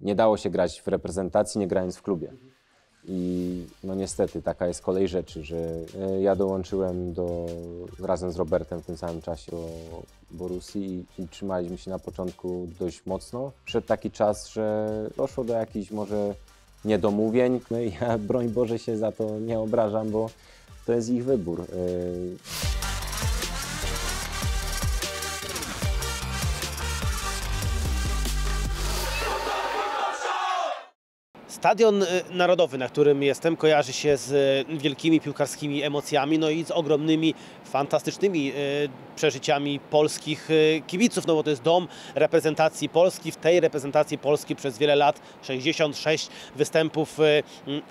nie dało się grać w reprezentacji, nie grając w klubie. I no niestety taka jest kolej rzeczy, że e, ja dołączyłem do, razem z Robertem w tym samym czasie do Borusi i, i trzymaliśmy się na początku dość mocno. Przed taki czas, że doszło do jakichś może niedomówień. No i ja broń Boże się za to nie obrażam, bo to jest ich wybór. E, Stadion y, Narodowy, na którym jestem, kojarzy się z y, wielkimi piłkarskimi emocjami, no i z ogromnymi, fantastycznymi y, przeżyciami polskich kibiców, no bo to jest dom reprezentacji Polski. W tej reprezentacji Polski przez wiele lat 66 występów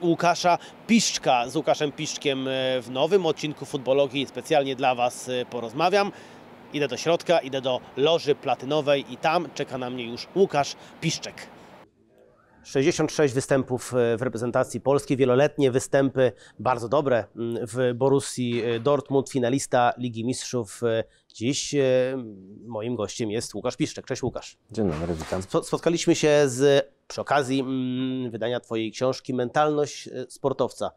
Łukasza Piszczka z Łukaszem Piszczkiem w nowym odcinku Futbologii. Specjalnie dla Was porozmawiam. Idę do środka, idę do loży platynowej i tam czeka na mnie już Łukasz Piszczek. 66 występów e, w reprezentacji Polskiej wieloletnie występy, bardzo dobre mm, w Borussii e, Dortmund, finalista Ligi Mistrzów. E, Dziś moim gościem jest Łukasz Piszczek. Cześć Łukasz. Dzień dobry, witam. Spotkaliśmy się z, przy okazji mm, wydania Twojej książki Mentalność sportowca.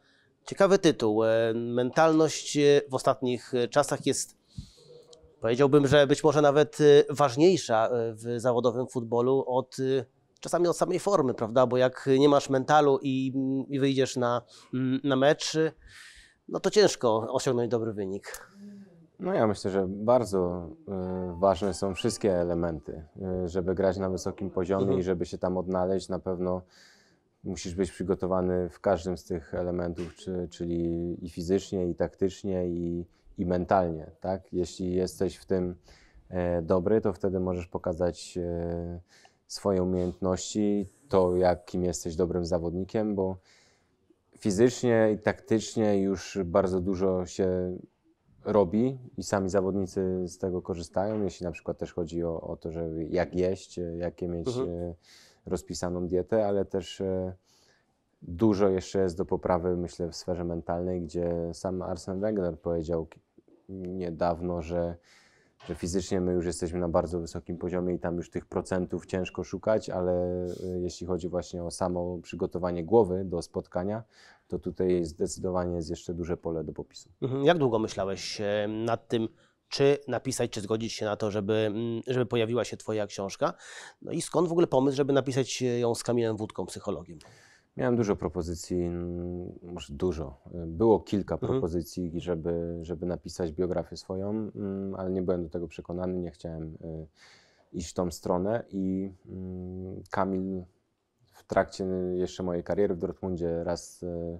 Ciekawy tytuł. Mentalność w ostatnich czasach jest Powiedziałbym, że być może nawet ważniejsza w zawodowym futbolu od czasami od samej formy, prawda? Bo jak nie masz mentalu i, i wyjdziesz na, mm, na mecz, no to ciężko osiągnąć dobry wynik. No ja myślę, że bardzo e, ważne są wszystkie elementy, e, żeby grać na wysokim poziomie mhm. i żeby się tam odnaleźć, na pewno musisz być przygotowany w każdym z tych elementów, czy, czyli i fizycznie, i taktycznie, i, i mentalnie, tak? Jeśli jesteś w tym e, dobry, to wtedy możesz pokazać swoje umiejętności, to jakim jesteś dobrym zawodnikiem, bo fizycznie i taktycznie już bardzo dużo się robi i sami zawodnicy z tego korzystają, jeśli na przykład też chodzi o, o to, żeby jak jeść, jakie mieć mhm. E, rozpisaną dietę, ale też e, dużo jeszcze jest do poprawy, myślę, w sferze mentalnej, gdzie sam Arsene Wenger powiedział niedawno, że że fizycznie my już jesteśmy na bardzo wysokim poziomie i tam już tych procentów ciężko szukać, ale e, jeśli chodzi właśnie o samo przygotowanie głowy do spotkania, to tutaj zdecydowanie jest jeszcze duże pole do popisu. Mhm. Jak długo myślałeś nad tym, czy napisać, czy zgodzić się na to, żeby, mm, żeby pojawiła się Twoja książka? No i skąd w ogóle pomysł, żeby napisać e, ją z Kamilem Wódką, psychologiem? Miałem dużo propozycji, może dużo. Było kilka mhm. propozycji, żeby, żeby napisać biografię swoją, mm, ale nie byłem do tego przekonany, nie chciałem y, iść w tą stronę i mm, Kamil w trakcie jeszcze mojej kariery w Dortmundzie raz y,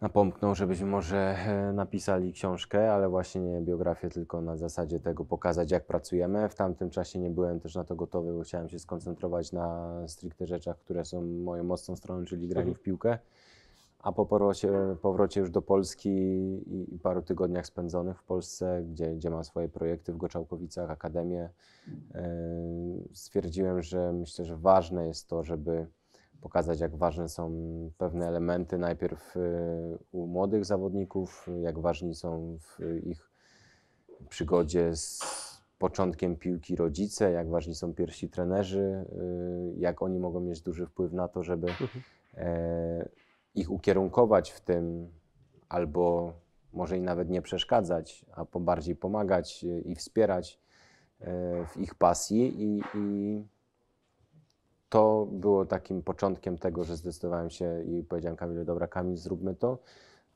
napomknął, żebyśmy może e, napisali książkę, ale właśnie nie biografię, tylko na zasadzie tego pokazać, jak pracujemy. W tamtym czasie nie byłem też na to gotowy, bo chciałem się skoncentrować na stricte rzeczach, które są moją mocną stroną, czyli graniu mhm. w piłkę. A po powrocie, powrocie już do Polski i, i, paru tygodniach spędzonych w Polsce, gdzie, gdzie mam swoje projekty w Goczałkowicach, Akademię, yy, e, stwierdziłem, że myślę, że ważne jest to, żeby pokazać, jak ważne są pewne elementy najpierw y, u młodych zawodników, jak ważni są w ich przygodzie z początkiem piłki rodzice, jak ważni są pierwsi trenerzy, y, jak oni mogą mieć duży wpływ na to, żeby e, mhm. ich ukierunkować w tym albo może i nawet nie przeszkadzać, a bardziej pomagać y, i wspierać e, w ich pasji i, i to było takim początkiem tego, że zdecydowałem się i powiedziałem Kamilu, dobra Kamil, zróbmy to.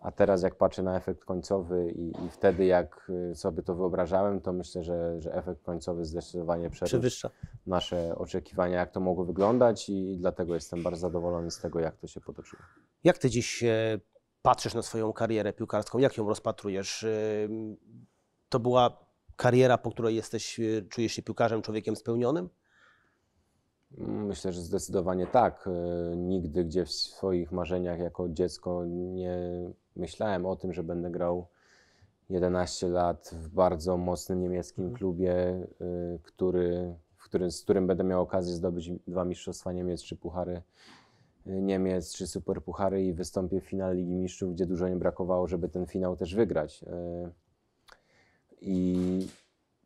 A teraz jak patrzę na efekt końcowy i, i wtedy jak y, sobie to wyobrażałem, to myślę, że, że efekt końcowy zdecydowanie przewyższa nasze oczekiwania, jak to mogło wyglądać i, i dlatego jestem bardzo zadowolony z tego, jak to się potoczyło. Jak ty dziś e, patrzysz na swoją karierę piłkarską? Jak ją rozpatrujesz? E, to była kariera, po której jesteś, e, czujesz się piłkarzem, człowiekiem spełnionym? Myślę, że zdecydowanie tak. E, nigdy gdzie w swoich marzeniach jako dziecko nie myślałem o tym, że będę grał 11 lat w bardzo mocnym niemieckim mhm. klubie, e, który, w którym, z którym będę miał okazję zdobyć dwa mistrzostwa Niemiec, czy puchary e, Niemiec, czy superpuchary i wystąpię w finale Ligi Mistrzów, gdzie dużo nie brakowało, żeby ten finał też wygrać. I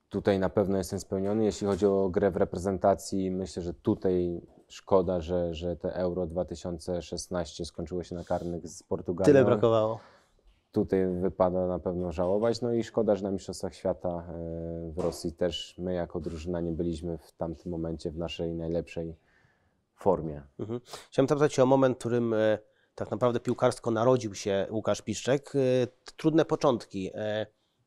tutaj na pewno jestem spełniony. Jeśli chodzi o grę w reprezentacji, myślę, że tutaj szkoda, że, że te Euro 2016 skończyło się na karnych z Portugalią. Tyle brakowało. Tutaj wypada na pewno żałować. No i szkoda, że na Mistrzostwach Świata e, w Rosji też my jako drużyna nie byliśmy w tamtym momencie w naszej najlepszej formie. Mhm. Chciałem zapytać o moment, w którym e, tak naprawdę piłkarsko narodził się Łukasz Piszczek. E, trudne początki.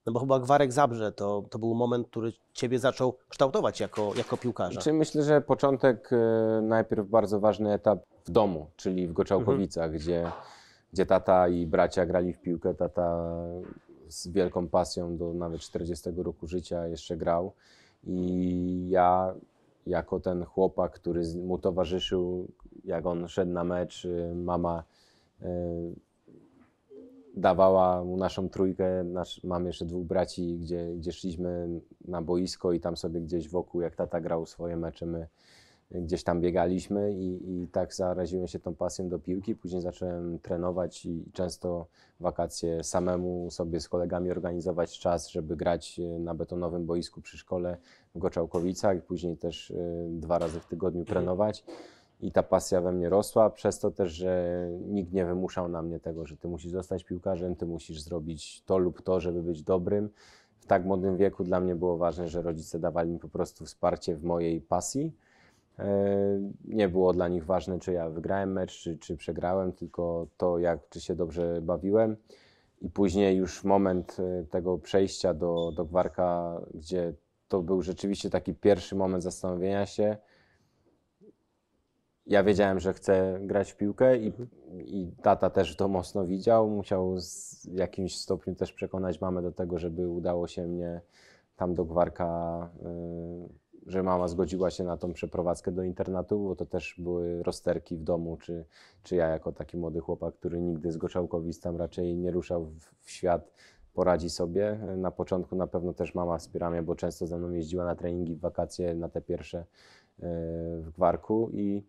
No bo chyba Gwarek Zabrze to, to był moment, który Ciebie zaczął kształtować jako, jako piłkarza. Czy znaczy, myślę, że początek e, najpierw bardzo ważny etap w domu, czyli w Goczałkowicach, mhm. gdzie, gdzie tata i bracia grali w piłkę. Tata z wielką pasją do nawet 40 roku życia jeszcze grał. I ja jako ten chłopak, który mu towarzyszył, jak on szedł na mecz, e, mama e, dawała mu naszą trójkę, nasz, mam jeszcze dwóch braci, gdzie, gdzie szliśmy na boisko i tam sobie gdzieś wokół, jak tata grał swoje mecze, my gdzieś tam biegaliśmy i, i tak zaraziłem się tą pasją do piłki. Później zacząłem trenować i często wakacje samemu sobie z kolegami organizować czas, żeby grać na betonowym boisku przy szkole w Goczałkowicach i później też e, dwa razy w tygodniu trenować i ta pasja we mnie rosła, przez to też, że nikt nie wymuszał na mnie tego, że ty musisz zostać piłkarzem, ty musisz zrobić to lub to, żeby być dobrym. W tak młodym wieku dla mnie było ważne, że rodzice dawali mi po prostu wsparcie w mojej pasji. E, nie było dla nich ważne, czy ja wygrałem mecz, czy, czy przegrałem, tylko to, jak, czy się dobrze bawiłem. I później już moment e, tego przejścia do, do Gwarka, gdzie to był rzeczywiście taki pierwszy moment zastanowienia się, ja wiedziałem, że chcę grać w piłkę i, mhm. i tata też to mocno widział. Musiał w jakimś stopniu też przekonać mamę do tego, żeby udało się mnie tam do Gwarka, y, że mama zgodziła się na tą przeprowadzkę do internatu, bo to też były rozterki w domu, czy, czy ja jako taki młody chłopak, który nigdy z goczałkowic tam raczej nie ruszał w, w świat, poradzi sobie. Na początku na pewno też mama wspiera mnie, bo często ze mną jeździła na treningi, w wakacje, na te pierwsze y, w Gwarku i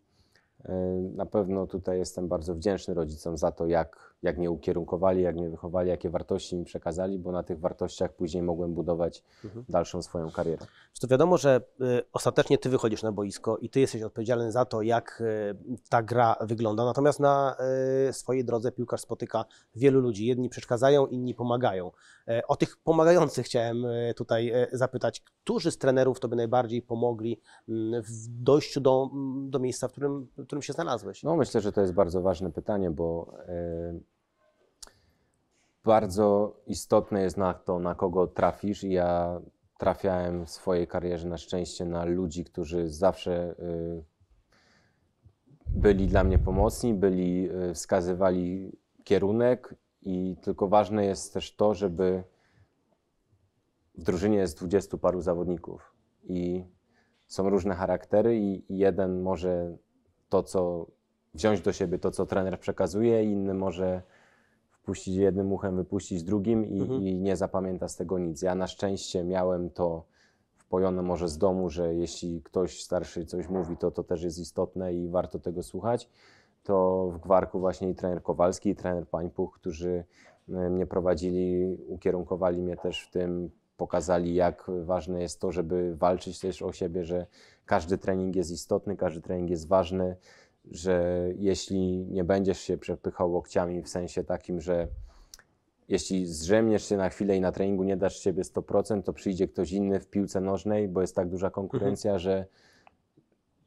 E, na pewno tutaj jestem bardzo wdzięczny rodzicom za to, jak jak mnie ukierunkowali, jak mnie wychowali, jakie wartości mi przekazali, bo na tych wartościach później mogłem budować mhm. dalszą swoją karierę. To wiadomo, że y, ostatecznie ty wychodzisz na boisko i ty jesteś odpowiedzialny za to, jak y, ta gra wygląda, natomiast na y, swojej drodze piłkarz spotyka wielu ludzi. Jedni przeszkadzają, inni pomagają. E, o tych pomagających chciałem y, tutaj e, zapytać, którzy z trenerów to by najbardziej pomogli mm, w dojściu do, mm, do miejsca, w którym, w którym się znalazłeś? No myślę, że to jest bardzo ważne pytanie, bo e, bardzo istotne jest na to, na kogo trafisz. I ja trafiałem w swojej karierze na szczęście na ludzi, którzy zawsze y, byli dla mnie pomocni, byli, y, wskazywali kierunek i tylko ważne jest też to, żeby w drużynie jest dwudziestu paru zawodników i są różne charaktery i jeden może to, co wziąć do siebie to, co trener przekazuje, inny może wpuścić jednym uchem, wypuścić drugim i, mhm. i nie zapamięta z tego nic. Ja na szczęście miałem to wpojone może z domu, że jeśli ktoś starszy coś mówi, to to też jest istotne i warto tego słuchać. To w Gwarku właśnie i trener Kowalski, i trener Pańpuch, którzy e, mnie prowadzili, ukierunkowali mnie też w tym, pokazali, jak ważne jest to, żeby walczyć też o siebie, że każdy trening jest istotny, każdy trening jest ważny że jeśli nie będziesz się przepychał łokciami w sensie takim, że jeśli zrzemniesz się na chwilę i na treningu nie dasz siebie 100%, to przyjdzie ktoś inny w piłce nożnej, bo jest tak duża konkurencja, mhm. że,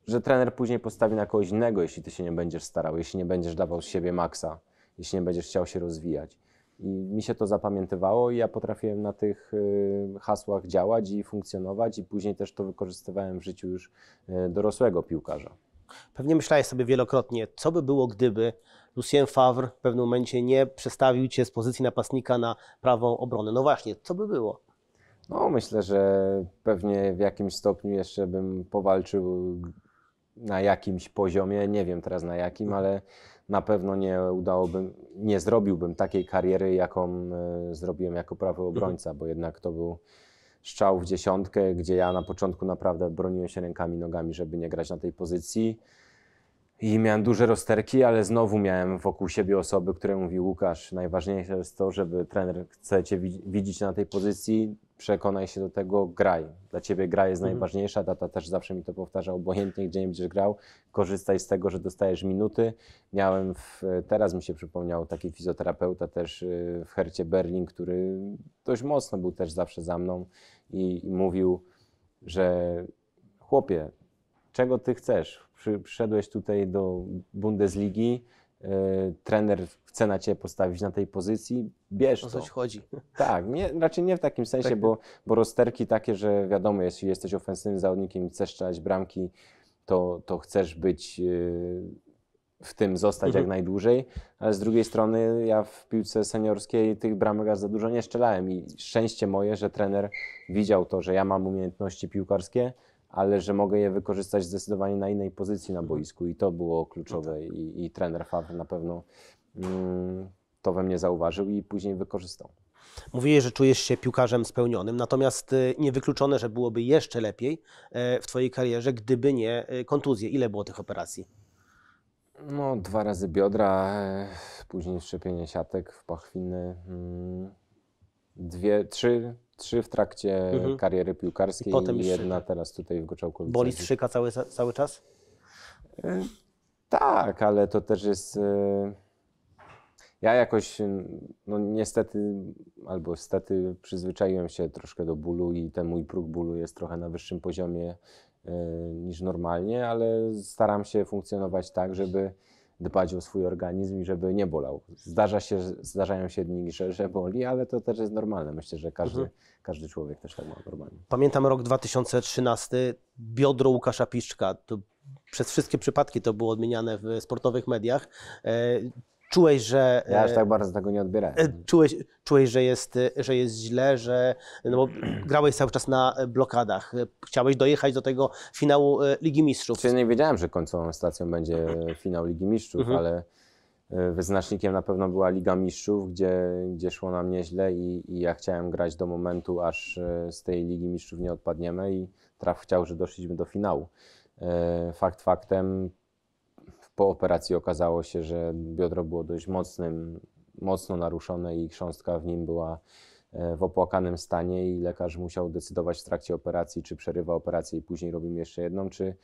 że trener później postawi na kogoś innego, jeśli ty się nie będziesz starał, jeśli nie będziesz dawał z siebie maksa, jeśli nie będziesz chciał się rozwijać. I mi się to zapamiętywało i ja potrafiłem na tych y, hasłach działać i funkcjonować i później też to wykorzystywałem w życiu już y, dorosłego piłkarza. Pewnie myślałeś sobie wielokrotnie, co by było, gdyby Lucien Favre w pewnym momencie nie przestawił cię z pozycji napastnika na prawą obronę. No właśnie, co by było? No, myślę, że pewnie w jakimś stopniu jeszcze bym powalczył na jakimś poziomie, nie wiem teraz na jakim, mhm. ale na pewno nie udałoby, nie zrobiłbym takiej kariery, jaką e, zrobiłem jako prawy mhm. obrońca, bo jednak to był strzał w dziesiątkę, gdzie ja na początku naprawdę broniłem się rękami, nogami, żeby nie grać na tej pozycji. I miałem duże rozterki, ale znowu miałem wokół siebie osoby, które mówi Łukasz, najważniejsze jest to, żeby trener chce cię widzieć na tej pozycji, przekonaj się do tego, graj. Dla ciebie gra jest mhm. najważniejsza, tata też zawsze mi to powtarza, obojętnie gdzie nie będziesz grał, korzystaj z tego, że dostajesz minuty. Miałem, w, teraz mi się przypomniał taki fizjoterapeuta też y, w Hercie Berlin, który dość mocno był też zawsze za mną i, i mówił, że chłopie, czego ty chcesz? Przyszedłeś tutaj do Bundesligi, Y, trener chce na Ciebie postawić na tej pozycji, bierz to. O coś chodzi. Tak, nie, raczej nie w takim sensie, tak. bo, bo rozterki takie, że wiadomo, jeśli jesteś ofensywnym zawodnikiem i chcesz strzelać bramki, to, to chcesz być y, w tym zostać mhm. jak najdłużej, ale z drugiej strony ja w piłce seniorskiej tych bramek za dużo nie strzelałem i szczęście moje, że trener widział to, że ja mam umiejętności piłkarskie, ale że mogę je wykorzystać zdecydowanie na innej pozycji na mhm. boisku i to było kluczowe no tak. i, i trener Favre na pewno mm, to we mnie zauważył i później wykorzystał. Mówiłeś, że czujesz się piłkarzem spełnionym, natomiast y, niewykluczone, że byłoby jeszcze lepiej y, w Twojej karierze, gdyby nie y, kontuzje. Ile było tych operacji? No, dwa razy biodra, e, później szczepienie siatek w pachwiny, mm, dwie, trzy, Trzy w trakcie mhm. kariery piłkarskiej I, potem i jedna szyka. teraz tutaj w Goczałkowicach. Boli strzyka cały, cały czas? E, tak, ale to też jest... E, ja jakoś, no niestety, albo stety przyzwyczaiłem się troszkę do bólu i ten mój próg bólu jest trochę na wyższym poziomie e, niż normalnie, ale staram się funkcjonować tak, żeby dbać o swój organizm i żeby nie bolał. Zdarza się, zdarzają się dni, że, że boli, ale to też jest normalne. Myślę, że każdy, mhm. każdy człowiek też tak ma normalnie. Pamiętam rok 2013, biodro Łukasza Piszczka. To przez wszystkie przypadki to było odmieniane w sportowych mediach. E, czułeś, że... Ja aż e, tak bardzo tego nie odbierałem. E, czułeś, czułeś że, jest, że jest źle, że no bo grałeś cały czas na e, blokadach. Chciałeś dojechać do tego finału Ligi Mistrzów. Ja nie wiedziałem, że końcową stacją będzie finał Ligi Mistrzów, mhm. ale wyznacznikiem na pewno była Liga Mistrzów, gdzie, gdzie szło nam nieźle i, i ja chciałem grać do momentu, aż z tej Ligi Mistrzów nie odpadniemy i traf chciał, że doszliśmy do finału. Fakt faktem, po operacji okazało się, że biodro było dość mocnym, mocno naruszone i chrząstka w nim była e, w opłakanym stanie i lekarz musiał decydować w trakcie operacji, czy przerywa operację i później robimy jeszcze jedną, czy,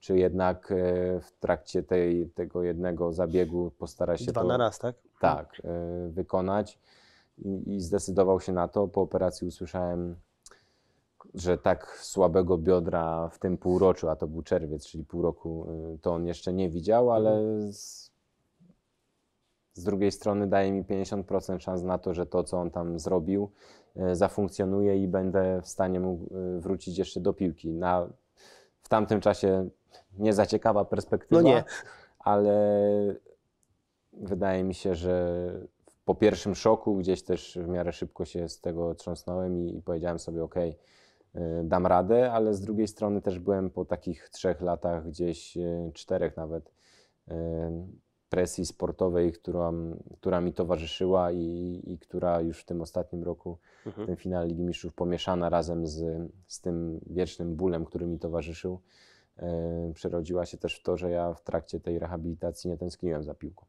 czy jednak e, w trakcie tej, tego jednego zabiegu postara się Dwa to, na raz, tak? Tak, e, wykonać. I zdecydował się na to. Po operacji usłyszałem że tak słabego biodra w tym półroczu, a to był czerwiec, czyli pół roku, y, to on jeszcze nie widział, mhm. ale z, z drugiej strony daje mi 50% szans na to, że to, co on tam zrobił, y, zafunkcjonuje i będę w stanie mu y, wrócić jeszcze do piłki. Na, w tamtym czasie nie za ciekawa perspektywa, no nie. ale wydaje mi się, że po pierwszym szoku gdzieś też w miarę szybko się z tego trząsnąłem i, i powiedziałem sobie, okej, okay, Y, dam radę, ale z drugiej strony też byłem po takich trzech latach, gdzieś y, czterech nawet, y, presji sportowej, która, która mi towarzyszyła i, i która już w tym ostatnim roku, mhm. ten finał Ligi Mistrzów pomieszana razem z, z tym wiecznym bólem, który mi towarzyszył, przerodziła się też w to, że ja w trakcie tej rehabilitacji nie tęskniłem za piłką.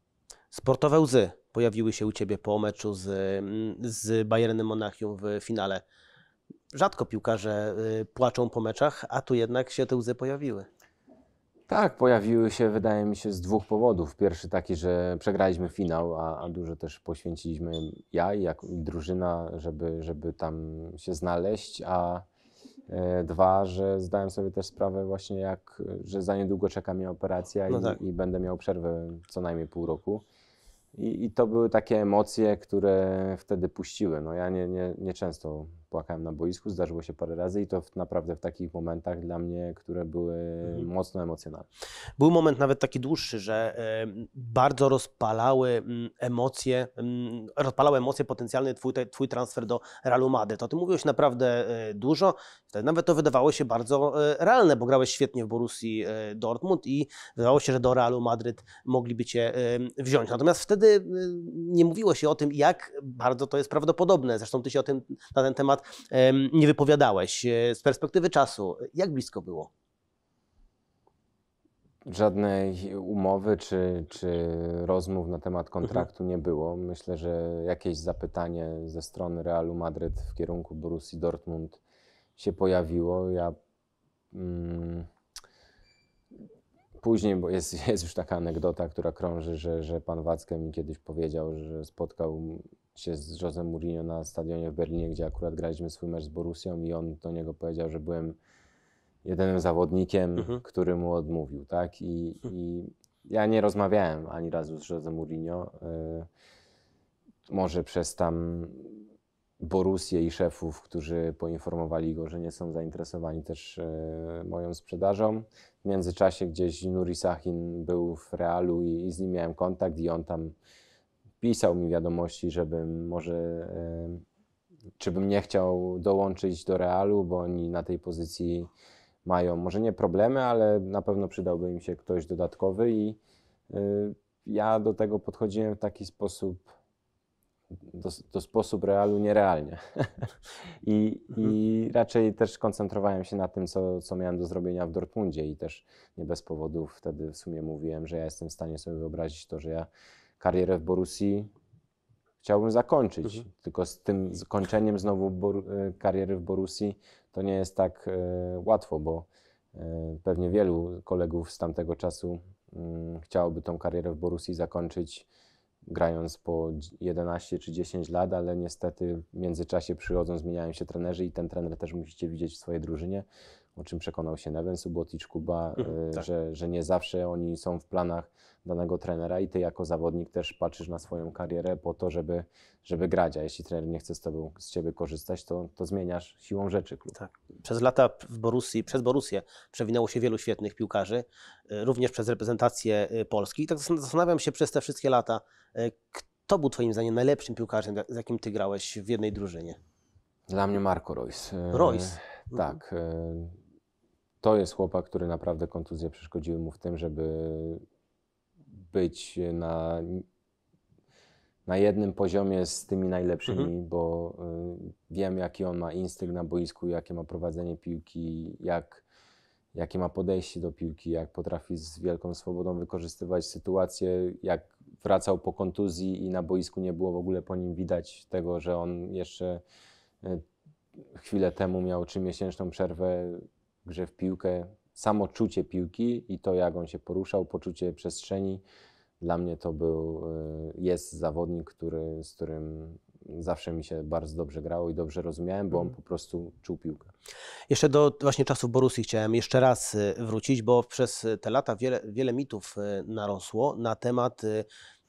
Sportowe łzy pojawiły się u Ciebie po meczu z, z Bayernem Monachium w finale rzadko piłkarze y, płaczą po meczach, a tu jednak się te łzy pojawiły. Tak, pojawiły się, wydaje mi się, z dwóch powodów. Pierwszy taki, że przegraliśmy finał, a, a dużo też poświęciliśmy ja i, jak, drużyna, żeby, żeby tam się znaleźć, a e, dwa, że zdałem sobie też sprawę właśnie, jak, że za niedługo czeka mnie operacja no i, tak. i, będę miał przerwę co najmniej pół roku. I, I, to były takie emocje, które wtedy puściły. No ja nie, nie, nie często płakałem na boisku, zdarzyło się parę razy i to w, naprawdę w takich momentach dla mnie, które były mhm. mocno emocjonalne. Był moment nawet taki dłuższy, że bardzo rozpalały mm, emocje, mm, rozpalały emocje potencjalny twój, twój transfer do Realu Madryt. O tym mówiłeś naprawdę e, dużo, nawet to wydawało się bardzo e, realne, bo grałeś świetnie w Borussii e, Dortmund i wydawało się, że do Realu Madryt mogliby cię wziąć. Natomiast wtedy nie mówiło się o tym, jak bardzo to jest prawdopodobne. Zresztą ty się o tym na ten temat nie wypowiadałeś. E, z perspektywy czasu, jak blisko było? Żadnej umowy czy, czy rozmów na temat mhm. kontraktu nie było. Myślę, że jakieś zapytanie ze strony Realu Madryt w kierunku Borussii Dortmund się pojawiło. Ja mm, później, bo jest, jest już taka anegdota, która krąży, że, że pan Wackę mi kiedyś powiedział, że spotkał się z Josem Mourinho na stadionie w Berlinie, gdzie akurat graliśmy swój mecz z Borusią i on do niego powiedział, że byłem jedynym zawodnikiem, mhm. który mu odmówił, tak? I, I, ja nie rozmawiałem ani razu z Josem Mourinho. Y, może przez tam Borusję i szefów, którzy poinformowali go, że nie są zainteresowani też y, moją sprzedażą. W międzyczasie gdzieś Nuri Sahin był w Realu i, i z nim miałem kontakt i on tam pisał mi wiadomości, żebym może, czy bym nie chciał dołączyć do Realu, bo oni na tej pozycji mają może nie problemy, ale na pewno przydałby im się ktoś dodatkowy i y, ja do tego podchodziłem w taki sposób, do, do sposób realu nierealnie. I, mhm. I, raczej też koncentrowałem się na tym, co, co miałem do zrobienia w Dortmundzie i też nie bez powodów wtedy w sumie mówiłem, że ja jestem w stanie sobie wyobrazić to, że ja karierę w Borussii chciałbym zakończyć. Mhm. Tylko z tym zakończeniem znowu e, kariery w Borussii to nie jest tak e, łatwo, bo e, pewnie wielu kolegów z tamtego czasu m, mm, chciałoby tą karierę w Borussii zakończyć grając po 11 czy 10 lat, ale niestety w międzyczasie przychodzą, zmieniają się trenerzy i ten trener też musicie widzieć w swojej drużynie o czym przekonał się Neven Subotic Kuba, e, mhm, tak. że, że nie zawsze oni są w planach danego trenera i ty jako zawodnik też patrzysz na swoją karierę po to, żeby, żeby grać, a jeśli trener nie chce z, tobą, z ciebie korzystać, to, to zmieniasz siłą rzeczy klub. Tak. Przez lata w Borussii, przez Borusję przewinęło się wielu świetnych piłkarzy, e, również przez reprezentację e, Polski. I tak zastanawiam się przez te wszystkie lata, kto był twoim zdaniem najlepszym piłkarzem, z jakim ty grałeś w jednej drużynie? Dla mnie Marco Royce. Royce? Tak. Mhm to jest chłopak, który naprawdę kontuzje przeszkodziły mu w tym, żeby być na, na jednym poziomie z tymi najlepszymi, mhm. bo y, wiem, jaki on ma instynkt na boisku, jakie ma prowadzenie piłki, jak, jakie ma podejście do piłki, jak potrafi z wielką swobodą wykorzystywać sytuację, jak wracał po kontuzji i na boisku nie było w ogóle po nim widać tego, że on jeszcze y, chwilę temu miał trzymiesięczną przerwę grze w piłkę, samo czucie piłki i to, jak on się poruszał, poczucie przestrzeni. Dla mnie to był, e, jest zawodnik, który, z którym zawsze mi się bardzo dobrze grało i dobrze rozumiałem, bo on mhm. po prostu czuł piłkę. Jeszcze do właśnie czasów Borusy chciałem jeszcze raz e, wrócić, bo przez te lata wiele, wiele mitów e, narosło na temat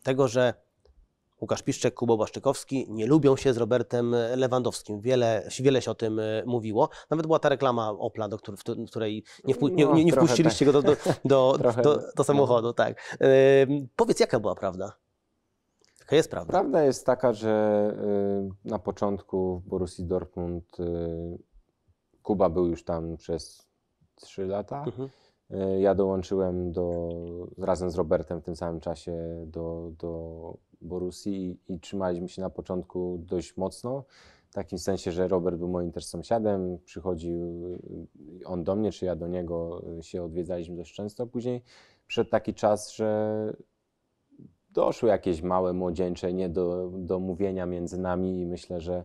tego, że Łukasz Piszczek, Kubo Błaszczykowski nie lubią się z Robertem Lewandowskim. Wiele, wiele się o tym e, mówiło. Nawet była ta reklama Opla, do której, w której nie, wpu, nie, no, nie, nie wpuściliście go do, do, tak. do, do, no. do samochodu. No. Tak. Yy, powiedz, jaka była prawda? Jaka jest prawda? Prawda jest taka, że yy, na początku w Borussi Dortmund yy, Kuba był już tam przez 3 lata. Mhm. Y, ja dołączyłem do, razem z Robertem w tym samym czasie do, do bo i, i trzymaliśmy się na początku dość mocno. W takim sensie, że Robert był moim też sąsiadem, przychodził y, on do mnie, czy ja do niego, y, się odwiedzaliśmy dość często. Później przed taki czas, że doszły jakieś małe młodzieńcze nie do, do mówienia między nami i myślę, że,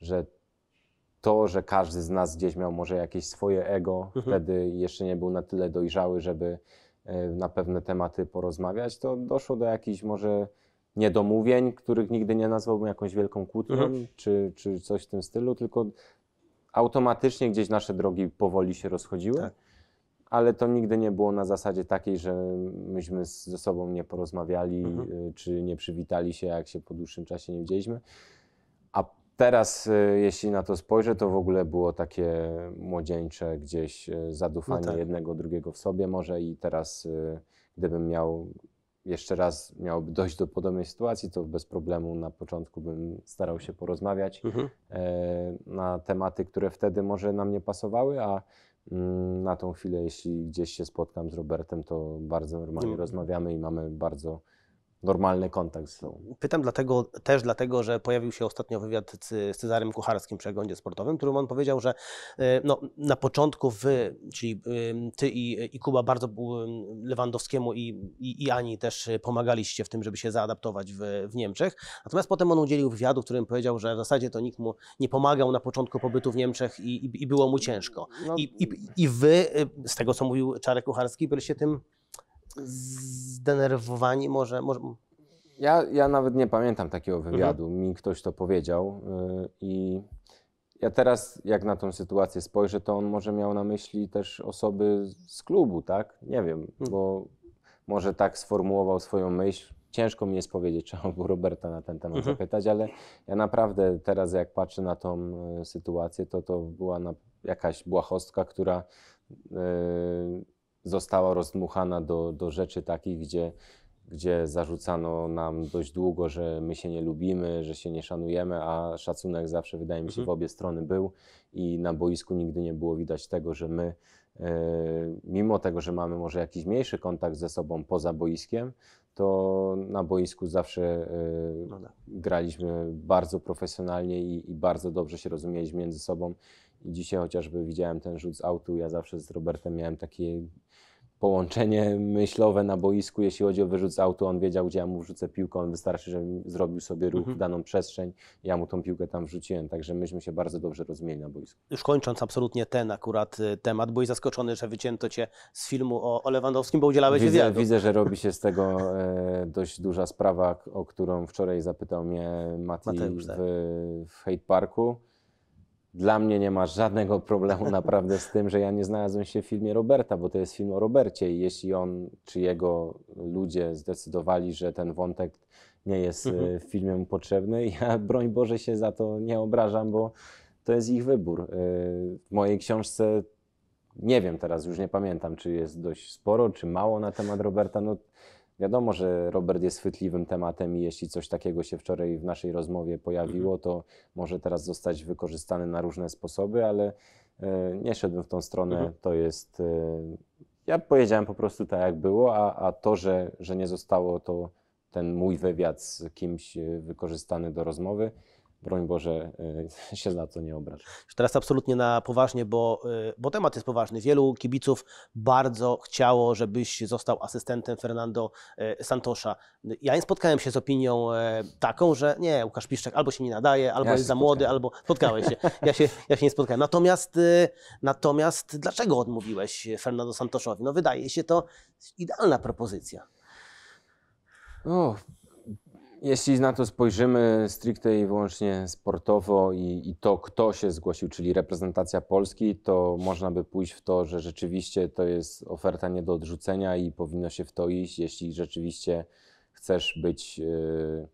że to, że każdy z nas gdzieś miał może jakieś swoje ego, mhm. wtedy jeszcze nie był na tyle dojrzały, żeby y, na pewne tematy porozmawiać, to doszło do jakichś może niedomówień, których nigdy nie nazwałbym jakąś wielką kłótnią mhm. czy, czy coś w tym stylu, tylko automatycznie gdzieś nasze drogi powoli się rozchodziły. Tak. Ale to nigdy nie było na zasadzie takiej, że myśmy ze sobą nie porozmawiali, mhm. Y, czy nie przywitali się, jak się po dłuższym czasie nie widzieliśmy. A teraz, y, jeśli na to spojrzę, to w ogóle było takie młodzieńcze gdzieś y, zadufanie no tak. jednego, drugiego w sobie może i teraz, gdybym miał jeszcze raz miałoby dojść do podobnej sytuacji, to bez problemu na początku bym starał się porozmawiać mhm. E, na tematy, które wtedy może nam nie pasowały, a mm, na tą chwilę, jeśli gdzieś się spotkam z Robertem, to bardzo normalnie mhm. rozmawiamy i mamy bardzo normalny kontakt z Pytam dlatego, też dlatego, że pojawił się ostatnio wywiad z Cezarym Kucharskim w Przeglądzie Sportowym, w którym on powiedział, że y, no, na początku wy, czyli y, ty i, i Kuba bardzo y, Lewandowskiemu i, i, i, Ani też pomagaliście w tym, żeby się zaadaptować w, w Niemczech. Natomiast potem on udzielił wywiadu, w którym powiedział, że w zasadzie to nikt mu nie pomagał na początku pobytu w Niemczech i, i, i było mu ciężko. No. I, i, I wy, z tego co mówił Czarek Kucharski, byliście tym zdenerwowani, może, może... Ja, ja nawet nie pamiętam takiego mhm. wywiadu. Mhm. Mi ktoś to powiedział y, i ja teraz, jak na tą sytuację spojrzę, to on może miał na myśli też osoby z klubu, tak? Nie wiem, mhm. bo może tak sformułował swoją myśl. Ciężko mi jest powiedzieć, trzeba było Roberta na ten temat mhm. zapytać, ale ja naprawdę teraz, jak patrzę na tą y, sytuację, to to była na, jakaś błahostka, która. Yy, została rozdmuchana do, do rzeczy takich, gdzie, gdzie zarzucano nam dość długo, że my się nie lubimy, że się nie szanujemy, a szacunek zawsze wydaje mi się w mhm. obie strony był i na boisku nigdy nie było widać tego, że my e, mimo tego, że mamy może jakiś mniejszy kontakt ze sobą poza boiskiem, to na boisku zawsze e, no tak. graliśmy bardzo profesjonalnie i, i, bardzo dobrze się rozumieliśmy między sobą. I dzisiaj chociażby widziałem ten rzut z autu, ja zawsze z Robertem miałem takie połączenie myślowe na boisku, jeśli chodzi o wyrzut z autu. On wiedział, gdzie ja mu wrzucę piłkę, on wystarczy, że zrobił sobie ruch mhm. w daną przestrzeń. Ja mu tą piłkę tam wrzuciłem, także myśmy się bardzo dobrze rozumieli na boisku. Już kończąc absolutnie ten akurat y, temat, byłeś zaskoczony, że wycięto cię z filmu o, o Lewandowskim, bo udzielałeś widzę, wywiadu. Widzę, że robi się z tego e, dość duża sprawa, o którą wczoraj zapytał mnie Mati Mateusz, tak. w, tak. w Hate Parku. Dla mnie nie ma żadnego problemu naprawdę z tym, że ja nie znalazłem się w filmie Roberta, bo to jest film o Robercie i jeśli on czy jego ludzie zdecydowali, że ten wątek nie jest e, mhm. filmem potrzebny, ja broń Boże się za to nie obrażam, bo to jest ich wybór. E, w mojej książce nie wiem teraz, już nie pamiętam, czy jest dość sporo, czy mało na temat Roberta. No, Wiadomo, że Robert jest chwytliwym tematem i jeśli coś takiego się wczoraj w naszej rozmowie pojawiło, mhm. to może teraz zostać wykorzystane na różne sposoby, ale e, nie szedłbym w tą stronę. Mhm. To jest. E, ja powiedziałem po prostu tak, jak było, a, a to, że, że nie zostało to ten mój wywiad z kimś e, wykorzystany do rozmowy, broń Boże, e, się na to nie obrażę. Teraz absolutnie na poważnie, bo, e, bo temat jest poważny. Wielu kibiców bardzo chciało, żebyś został asystentem Fernando e, Santosza. Ja nie spotkałem się z opinią taką, że nie, Łukasz Piszczek albo się nie nadaje, albo ja jest za spotkałem. młody, albo spotkałeś się. Ja się, ja się nie spotkałem. Natomiast, natomiast dlaczego odmówiłeś Fernando Santoszowi? No wydaje się to idealna propozycja. Jeśli na to spojrzymy stricte i wyłącznie sportowo i, i, to, kto się zgłosił, czyli reprezentacja Polski, to można by pójść w to, że rzeczywiście to jest oferta nie do odrzucenia i powinno się w to iść, jeśli rzeczywiście chcesz być y,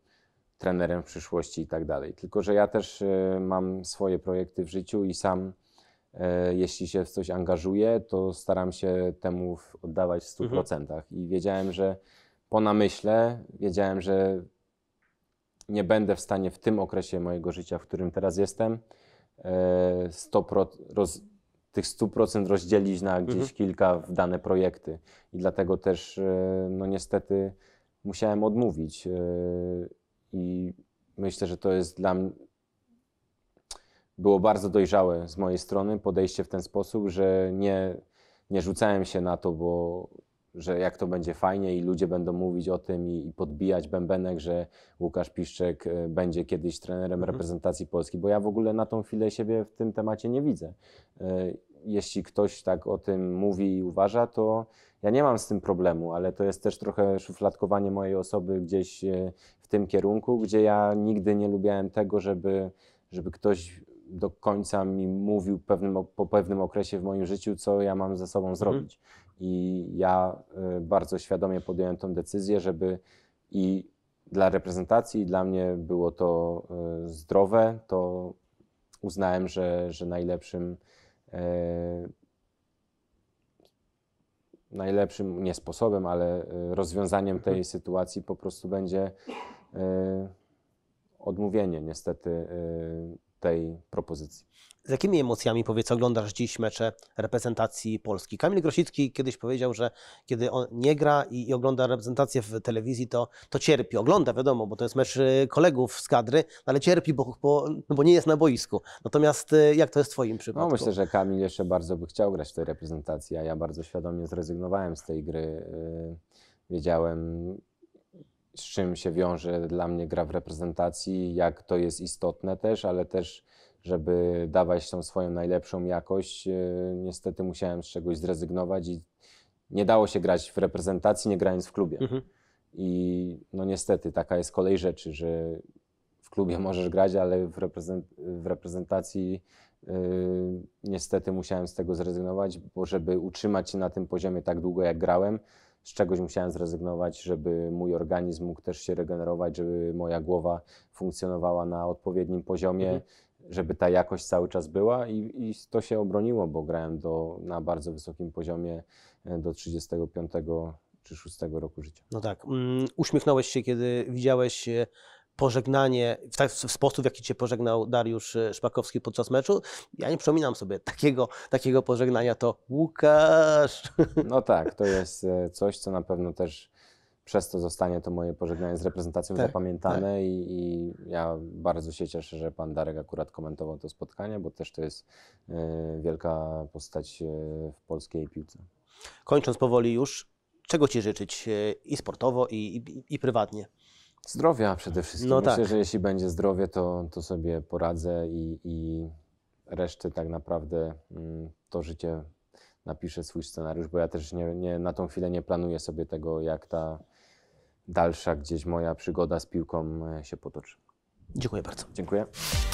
trenerem w przyszłości i tak dalej. Tylko, że ja też y, mam swoje projekty w życiu i sam y, jeśli się w coś angażuję, to staram się temu oddawać w 100%. Mhm. I wiedziałem, że po namyśle, wiedziałem, że nie będę w stanie w tym okresie mojego życia, w którym teraz jestem, 100%, e, roz, tych 100% rozdzielić na gdzieś mhm. kilka w dane projekty. I dlatego też, e, no niestety, musiałem odmówić. E, I myślę, że to jest dla mnie. Było bardzo dojrzałe z mojej strony podejście w ten sposób, że nie, nie rzucałem się na to, bo że jak to będzie fajnie i ludzie będą mówić o tym i, i podbijać bębenek, że Łukasz Piszczek e, będzie kiedyś trenerem mhm. reprezentacji Polski, bo ja w ogóle na tą chwilę siebie w tym temacie nie widzę. E, jeśli ktoś tak o tym mówi i uważa, to ja nie mam z tym problemu, ale to jest też trochę szufladkowanie mojej osoby gdzieś e, w tym kierunku, gdzie ja nigdy nie lubiałem tego, żeby, żeby ktoś do końca mi mówił pewnym, po pewnym okresie w moim życiu, co ja mam ze sobą zrobić. Mhm i ja y, bardzo świadomie podjąłem tą decyzję, żeby i dla reprezentacji, i dla mnie było to y, zdrowe. To uznałem, że, że najlepszym y, najlepszym, nie sposobem, ale rozwiązaniem tej mhm. sytuacji po prostu będzie odmówienie niestety tej propozycji. Z jakimi emocjami, powiedz, oglądasz dziś mecze reprezentacji Polski? Kamil Grosicki kiedyś powiedział, że kiedy on nie gra i, i ogląda reprezentację w telewizji, to, to cierpi. Ogląda, wiadomo, bo to jest mecz y, kolegów z kadry, no ale cierpi, bo, bo, no bo nie jest na boisku. Natomiast y, jak to jest w Twoim przypadku? No, myślę, że Kamil jeszcze bardzo by chciał grać w tej reprezentacji, a ja bardzo świadomie zrezygnowałem z tej gry. Y, wiedziałem, z czym się wiąże dla mnie gra w reprezentacji, jak to jest istotne też, ale też żeby dawać tą swoją najlepszą jakość, e, niestety musiałem z czegoś zrezygnować i nie dało się grać w reprezentacji, nie grając w klubie. Mhm. I no niestety taka jest kolej rzeczy, że w klubie możesz grać, ale w, reprezent w reprezentacji yy, niestety musiałem z tego zrezygnować, bo żeby utrzymać się na tym poziomie tak długo jak grałem, z czegoś musiałem zrezygnować, żeby mój organizm mógł też się regenerować, żeby moja głowa funkcjonowała na odpowiednim poziomie, mhm. żeby ta jakość cały czas była I, i, to się obroniło, bo grałem do, na bardzo wysokim poziomie e, do 35 czy 6 roku życia. No tak. Mm, uśmiechnąłeś się, kiedy widziałeś e, pożegnanie, w, tak, w sposób, w jaki cię pożegnał Dariusz e, Szpakowski podczas meczu. Ja nie przypominam sobie takiego, takiego pożegnania, to Łukasz. No tak, to jest e, coś, co na pewno też przez to zostanie to moje pożegnanie z reprezentacją tak, zapamiętane tak. I, I, ja bardzo się cieszę, że pan Darek akurat komentował to spotkanie, bo też to jest y, wielka postać w polskiej piłce. Kończąc powoli już, czego ci życzyć y, i sportowo, i, i, i prywatnie? Zdrowia przede wszystkim. No Myślę, tak. że jeśli będzie zdrowie, to, to sobie poradzę i, i reszty tak naprawdę mm, to życie napiszę swój scenariusz, bo ja też nie, nie, na tą chwilę nie planuję sobie tego, jak ta dalsza gdzieś moja przygoda z piłką e, się potoczy. Dziękuję bardzo. Dziękuję.